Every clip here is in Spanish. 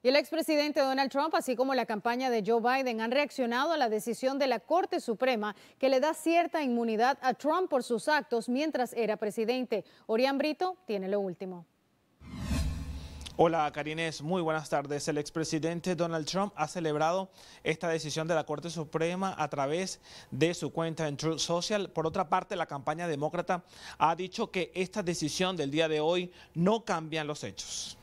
Y el expresidente Donald Trump, así como la campaña de Joe Biden, han reaccionado a la decisión de la Corte Suprema que le da cierta inmunidad a Trump por sus actos mientras era presidente. Orián Brito tiene lo último. Hola Karines, muy buenas tardes. El expresidente Donald Trump ha celebrado esta decisión de la Corte Suprema a través de su cuenta en Truth Social. Por otra parte, la campaña demócrata ha dicho que esta decisión del día de hoy no cambia los hechos.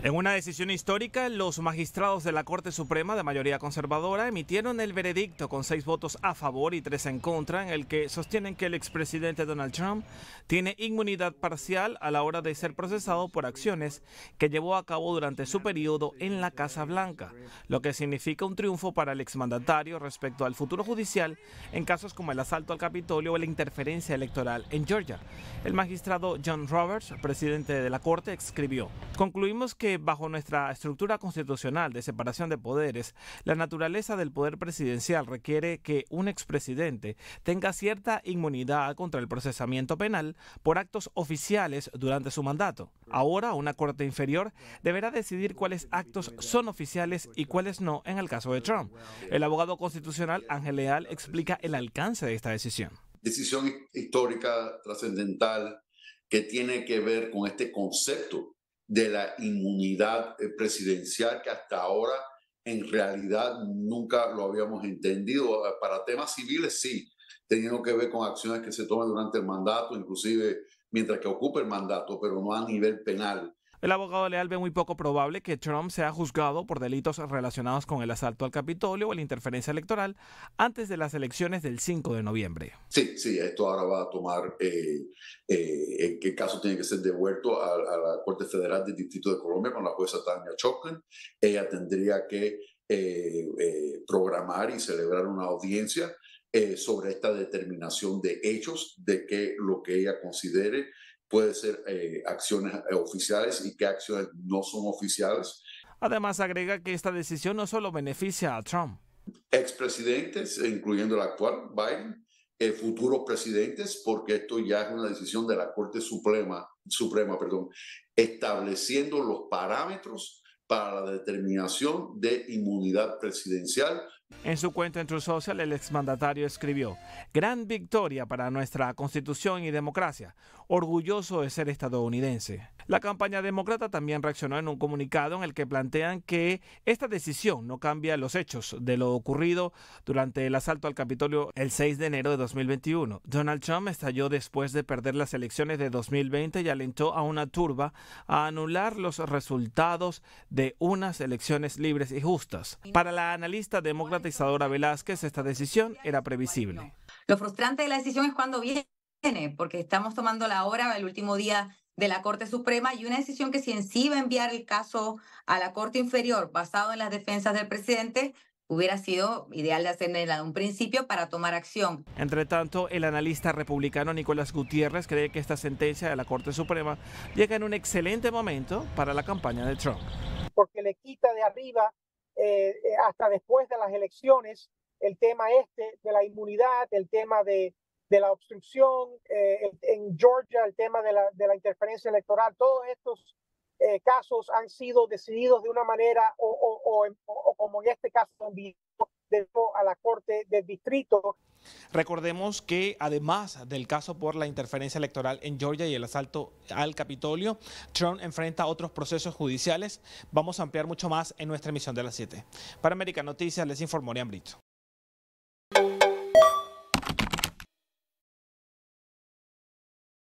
En una decisión histórica, los magistrados de la Corte Suprema de mayoría conservadora emitieron el veredicto con seis votos a favor y tres en contra, en el que sostienen que el expresidente Donald Trump tiene inmunidad parcial a la hora de ser procesado por acciones que llevó a cabo durante su periodo en la Casa Blanca, lo que significa un triunfo para el exmandatario respecto al futuro judicial en casos como el asalto al Capitolio o la interferencia electoral en Georgia. El magistrado John Roberts, presidente de la Corte, escribió, concluimos que bajo nuestra estructura constitucional de separación de poderes, la naturaleza del poder presidencial requiere que un expresidente tenga cierta inmunidad contra el procesamiento penal por actos oficiales durante su mandato. Ahora una corte inferior deberá decidir cuáles actos son oficiales y cuáles no en el caso de Trump. El abogado constitucional Ángel Leal explica el alcance de esta decisión. Decisión histórica, trascendental, que tiene que ver con este concepto de la inmunidad eh, presidencial que hasta ahora en realidad nunca lo habíamos entendido. Ah, para temas civiles sí, teniendo que ver con acciones que se toman durante el mandato, inclusive mientras que ocupe el mandato, pero no a nivel penal. El abogado leal ve muy poco probable que Trump sea juzgado por delitos relacionados con el asalto al Capitolio o la interferencia electoral antes de las elecciones del 5 de noviembre. Sí, sí, esto ahora va a tomar eh, eh el caso tiene que ser devuelto a, la Corte Federal del Distrito de Colombia con la jueza Tania Choplin. Ella tendría que eh, eh, programar y celebrar una audiencia eh, sobre esta determinación de hechos, de que lo que ella considere puede ser acciones oficiales y qué acciones no son oficiales. Además, agrega que esta decisión no solo beneficia a Trump. Expresidentes, incluyendo el actual Biden, eh, futuros presidentes, porque esto ya es una decisión de la Corte Suprema, Suprema estableciendo los parámetros para la determinación de inmunidad presidencial en su cuenta en True Social, el exmandatario escribió, Gran victoria para nuestra constitución y democracia, orgulloso de ser estadounidense. La campaña demócrata también reaccionó en un comunicado en el que plantean que esta decisión no cambia los hechos de lo ocurrido durante el asalto al Capitolio el 6 de enero de 2021. Donald Trump estalló después de perder las elecciones de 2020 y alentó a una turba a anular los resultados de unas elecciones libres y justas. Para la analista demócrata demócrata Isadora Velázquez, esta decisión era previsible. Lo frustrante de la decisión es cuando viene, porque estamos tomando la hora, el último día de la Corte Suprema y una decisión que si en sí iba a enviar el caso a la Corte Inferior basado en las defensas del presidente, hubiera sido ideal de hacer en un principio para tomar acción. Entre tanto, el analista republicano Nicolás Gutiérrez cree que esta sentencia de la Corte Suprema llega en un excelente momento para la campaña de Trump. Porque le quita de arriba eh, eh, hasta después de las elecciones, el tema este de la inmunidad, el tema de, la obstrucción eh, en Georgia, el tema de la, de la interferencia electoral, todos estos casos han sido decididos de una manera o, o, o, o como en este caso a la Corte del Distrito Recordemos que además del caso por la interferencia electoral en Georgia y el asalto al Capitolio, Trump enfrenta otros procesos judiciales. Vamos a ampliar mucho más en nuestra emisión de las 7. Para América Noticias les informó Brito.